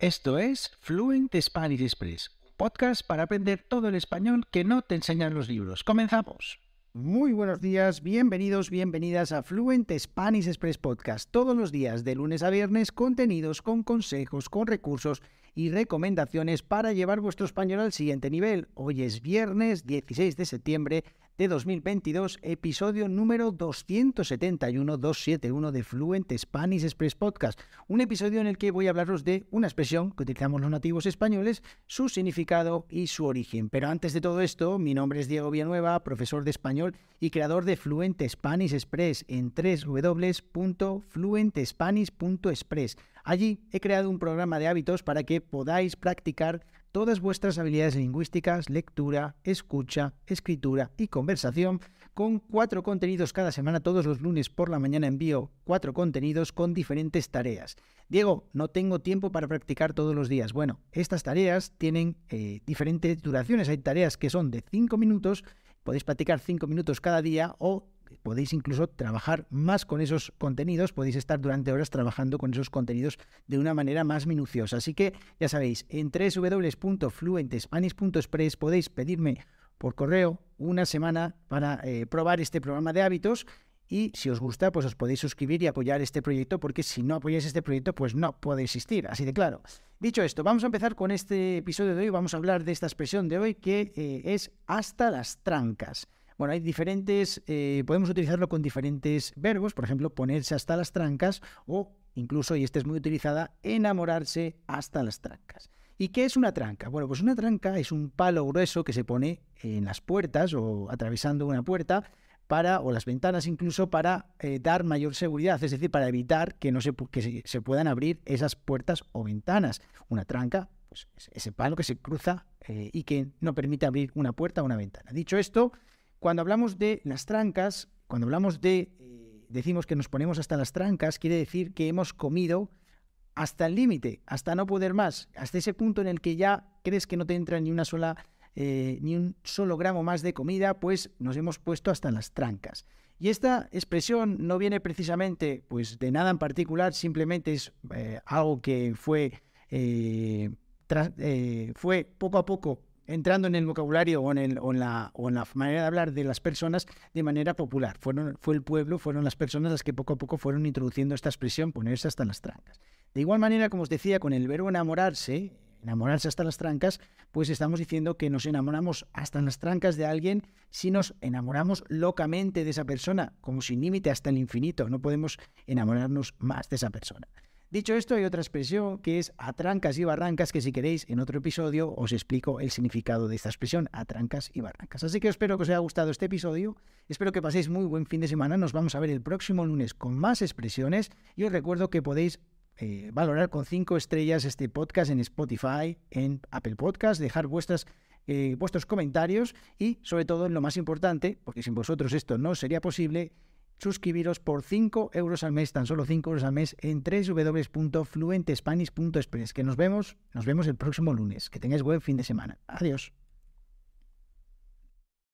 Esto es Fluent Spanish Express, un podcast para aprender todo el español que no te enseñan los libros. Comenzamos. Muy buenos días, bienvenidos, bienvenidas a Fluent Spanish Express Podcast. Todos los días, de lunes a viernes, contenidos con consejos, con recursos y recomendaciones para llevar vuestro español al siguiente nivel. Hoy es viernes 16 de septiembre de 2022, episodio número 271-271 de Fluent Spanish Express Podcast. Un episodio en el que voy a hablaros de una expresión que utilizamos los nativos españoles, su significado y su origen. Pero antes de todo esto, mi nombre es Diego Villanueva, profesor de español y creador de Fluent Spanish Express en www.fluentespanish.express. Allí he creado un programa de hábitos para que podáis practicar todas vuestras habilidades lingüísticas, lectura, escucha, escritura y conversación, con cuatro contenidos cada semana. Todos los lunes por la mañana envío cuatro contenidos con diferentes tareas. Diego, no tengo tiempo para practicar todos los días. Bueno, estas tareas tienen eh, diferentes duraciones. Hay tareas que son de cinco minutos, podéis practicar cinco minutos cada día o podéis incluso trabajar más con esos contenidos, podéis estar durante horas trabajando con esos contenidos de una manera más minuciosa. Así que ya sabéis, en www.fluentespanish.express podéis pedirme por correo una semana para eh, probar este programa de hábitos y si os gusta, pues os podéis suscribir y apoyar este proyecto, porque si no apoyáis este proyecto, pues no puede existir, así de claro. Dicho esto, vamos a empezar con este episodio de hoy, vamos a hablar de esta expresión de hoy que eh, es hasta las trancas. Bueno, hay diferentes, eh, podemos utilizarlo con diferentes verbos, por ejemplo, ponerse hasta las trancas o incluso, y esta es muy utilizada, enamorarse hasta las trancas. ¿Y qué es una tranca? Bueno, pues una tranca es un palo grueso que se pone en las puertas o atravesando una puerta para, o las ventanas incluso, para eh, dar mayor seguridad, es decir, para evitar que, no se, se puedan abrir esas puertas o ventanas. Una tranca, pues ese palo que se cruza eh, y que no permite abrir una puerta o una ventana. Dicho esto, cuando hablamos de las trancas, cuando hablamos de, eh, decimos que nos ponemos hasta las trancas, quiere decir que hemos comido hasta el límite, hasta no poder más, hasta ese punto en el que ya crees que no te entra ni una sola, eh, ni un solo gramo más de comida, pues nos hemos puesto hasta las trancas. Y esta expresión no viene precisamente, pues, de nada en particular, simplemente es eh, algo que fue, fue poco a poco entrando en el vocabulario o en, la, manera de hablar de las personas de manera popular. Fueron, fue el pueblo, fueron las personas las que poco a poco fueron introduciendo esta expresión, ponerse hasta las trancas. De igual manera, como os decía, con el verbo enamorarse, enamorarse hasta las trancas, pues estamos diciendo que nos enamoramos hasta las trancas de alguien si nos enamoramos locamente de esa persona, como sin límite hasta el infinito. No podemos enamorarnos más de esa persona. Dicho esto, hay otra expresión que es a trancas y barrancas, que si queréis en otro episodio os explico el significado de esta expresión, a trancas y barrancas. Así que espero que os haya gustado este episodio, espero que paséis muy buen fin de semana, nos vamos a ver el próximo lunes con más expresiones y os recuerdo que podéis eh, valorar con cinco estrellas este podcast en Spotify, en Apple Podcast, dejar vuestras, eh, vuestros comentarios y sobre todo en lo más importante, porque sin vosotros esto no sería posible, suscribiros por 5 euros al mes, tan solo 5 euros al mes, en www.fluentespanish.express. Que nos vemos, nos vemos el próximo lunes. Que tengáis buen fin de semana. Adiós.